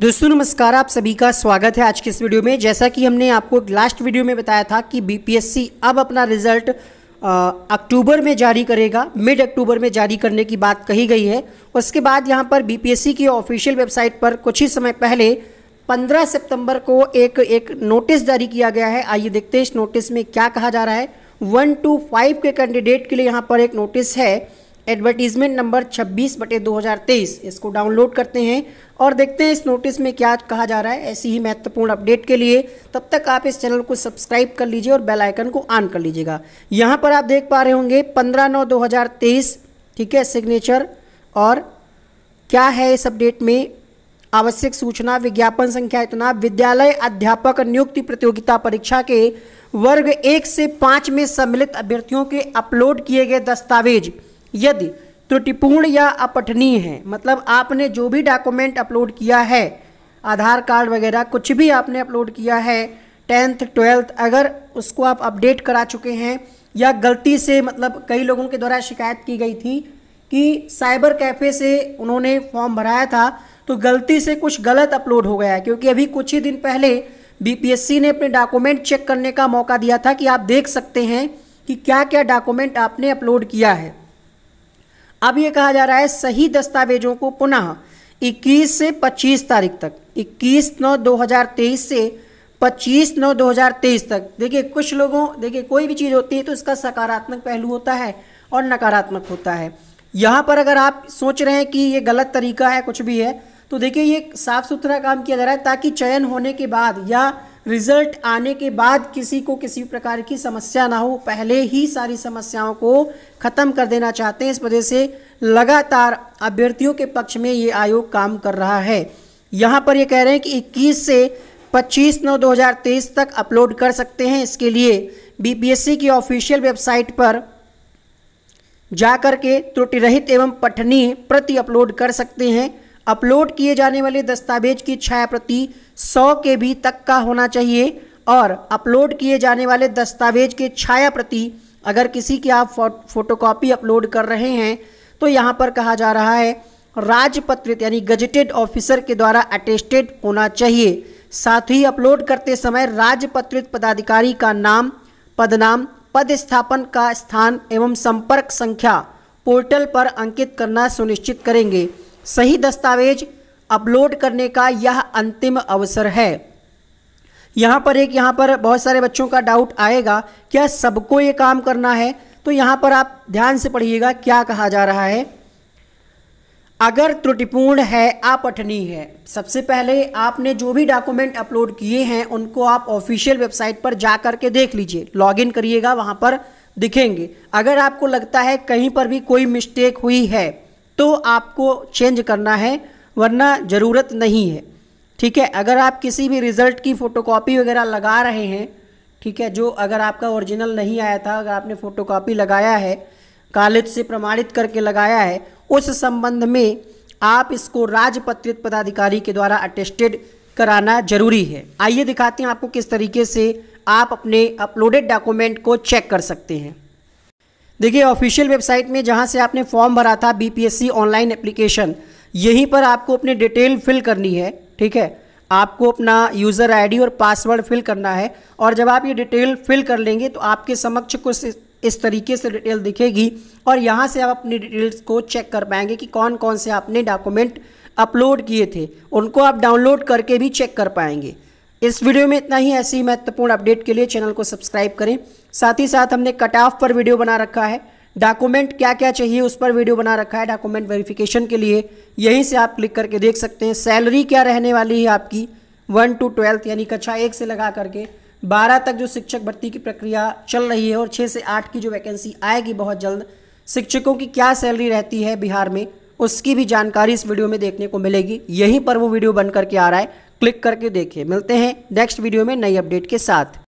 दोस्तों नमस्कार आप सभी का स्वागत है आज के इस वीडियो में जैसा कि हमने आपको लास्ट वीडियो में बताया था कि बीपीएससी अब अपना रिजल्ट अक्टूबर में जारी करेगा मिड अक्टूबर में जारी करने की बात कही गई है उसके बाद यहाँ पर बीपीएससी की ऑफिशियल वेबसाइट पर कुछ ही समय पहले 15 सितंबर को एक एक नोटिस जारी किया गया है आइए देखते हैं इस नोटिस में क्या कहा जा रहा है वन टू फाइव के कैंडिडेट के लिए यहाँ पर एक नोटिस है एडवर्टीजमेंट नंबर 26 बटे 2023 इसको डाउनलोड करते हैं और देखते हैं इस नोटिस में क्या कहा जा रहा है ऐसी ही महत्वपूर्ण अपडेट के लिए तब तक आप इस चैनल को सब्सक्राइब कर लीजिए और बेल आइकन को ऑन कर लीजिएगा यहाँ पर आप देख पा रहे होंगे 15 नौ 2023 ठीक है सिग्नेचर और क्या है इस अपडेट में आवश्यक सूचना विज्ञापन संख्या इतना विद्यालय अध्यापक नियुक्ति प्रतियोगिता परीक्षा के वर्ग एक से पाँच में सम्मिलित अभ्यर्थियों के अपलोड किए गए दस्तावेज़ यदि त्रुटिपूर्ण या अपठनीय है मतलब आपने जो भी डॉक्यूमेंट अपलोड किया है आधार कार्ड वगैरह कुछ भी आपने अपलोड किया है टेंथ ट्वेल्थ अगर उसको आप अपडेट करा चुके हैं या गलती से मतलब कई लोगों के द्वारा शिकायत की गई थी कि साइबर कैफ़े से उन्होंने फॉर्म भराया था तो गलती से कुछ गलत अपलोड हो गया है क्योंकि अभी कुछ ही दिन पहले बीपीएससी ने अपने डॉक्यूमेंट चेक करने का मौका दिया था कि आप देख सकते हैं कि क्या क्या डॉक्यूमेंट आपने अपलोड किया है अब ये कहा जा रहा है सही दस्तावेजों को पुनः 21 से 25 तारीख तक 21 नौ 2023 से 25 नौ 2023 तक देखिए कुछ लोगों देखिए कोई भी चीज़ होती है तो इसका सकारात्मक पहलू होता है और नकारात्मक होता है यहाँ पर अगर आप सोच रहे हैं कि ये गलत तरीका है कुछ भी है तो देखिए ये साफ़ सुथरा काम किया जा रहा है ताकि चयन होने के बाद या रिजल्ट आने के बाद किसी को किसी प्रकार की समस्या ना हो पहले ही सारी समस्याओं को ख़त्म कर देना चाहते हैं इस वजह से लगातार अभ्यर्थियों के पक्ष में ये आयोग काम कर रहा है यहाँ पर ये कह रहे हैं कि 21 से 25 नौ 2023 तक अपलोड कर सकते हैं इसके लिए बीपीएससी e की ऑफिशियल वेबसाइट पर जाकर के त्रुटि रहित एवं पठनीय प्रति अपलोड कर सकते हैं अपलोड किए जाने वाले दस्तावेज की छाया प्रति सौ के भी तक का होना चाहिए और अपलोड किए जाने वाले दस्तावेज के छाया प्रति अगर किसी की आप फोटोकॉपी अपलोड कर रहे हैं तो यहाँ पर कहा जा रहा है राजपत्रित यानी गजटेड ऑफिसर के द्वारा अटेस्टेड होना चाहिए साथ ही अपलोड करते समय राजपत्रित पदाधिकारी का नाम पदनाम पद स्थापन का स्थान एवं संपर्क संख्या पोर्टल पर अंकित करना सुनिश्चित करेंगे सही दस्तावेज अपलोड करने का यह अंतिम अवसर है यहाँ पर एक यहाँ पर बहुत सारे बच्चों का डाउट आएगा क्या सबको ये काम करना है तो यहाँ पर आप ध्यान से पढ़िएगा क्या कहा जा रहा है अगर त्रुटिपूर्ण है अपठनीय है सबसे पहले आपने जो भी डॉक्यूमेंट अपलोड किए हैं उनको आप ऑफिशियल वेबसाइट पर जा कर के देख लीजिए लॉगिन करिएगा वहाँ पर दिखेंगे अगर आपको लगता है कहीं पर भी कोई मिस्टेक हुई है तो आपको चेंज करना है वरना ज़रूरत नहीं है ठीक है अगर आप किसी भी रिज़ल्ट की फ़ोटोकॉपी वगैरह लगा रहे हैं ठीक है जो अगर आपका ओरिजिनल नहीं आया था अगर आपने फ़ोटोकॉपी लगाया है कॉलेज से प्रमाणित करके लगाया है उस संबंध में आप इसको राजपत्रित पदाधिकारी के द्वारा अटेस्टेड कराना जरूरी है आइए दिखाते हैं आपको किस तरीके से आप अपने अपलोडेड डॉक्यूमेंट को चेक कर सकते हैं देखिए ऑफिशियल वेबसाइट में जहाँ से आपने फॉर्म भरा था बी ऑनलाइन एप्लीकेशन यहीं पर आपको अपनी डिटेल फिल करनी है ठीक है आपको अपना यूज़र आईडी और पासवर्ड फिल करना है और जब आप ये डिटेल फिल कर लेंगे तो आपके समक्ष कुछ इस तरीके से डिटेल दिखेगी और यहाँ से आप अपनी डिटेल्स को चेक कर पाएंगे कि कौन कौन से आपने डॉक्यूमेंट अपलोड किए थे उनको आप डाउनलोड करके भी चेक कर पाएंगे इस वीडियो में इतना ही ऐसी महत्वपूर्ण अपडेट के लिए चैनल को सब्सक्राइब करें साथ ही साथ हमने कट ऑफ पर वीडियो बना रखा है डॉक्यूमेंट क्या क्या चाहिए उस पर वीडियो बना रखा है डॉक्यूमेंट वेरिफिकेशन के लिए यहीं से आप क्लिक करके देख सकते हैं सैलरी क्या रहने वाली है आपकी वन टू ट्वेल्थ यानी कक्षा एक से लगा करके बारह तक जो शिक्षक भर्ती की प्रक्रिया चल रही है और छः से आठ की जो वैकेंसी आएगी बहुत जल्द शिक्षकों की क्या सैलरी रहती है बिहार में उसकी भी जानकारी इस वीडियो में देखने को मिलेगी यहीं पर वो वीडियो बन करके आ रहा है क्लिक करके देखिए मिलते हैं नेक्स्ट वीडियो में नई अपडेट के साथ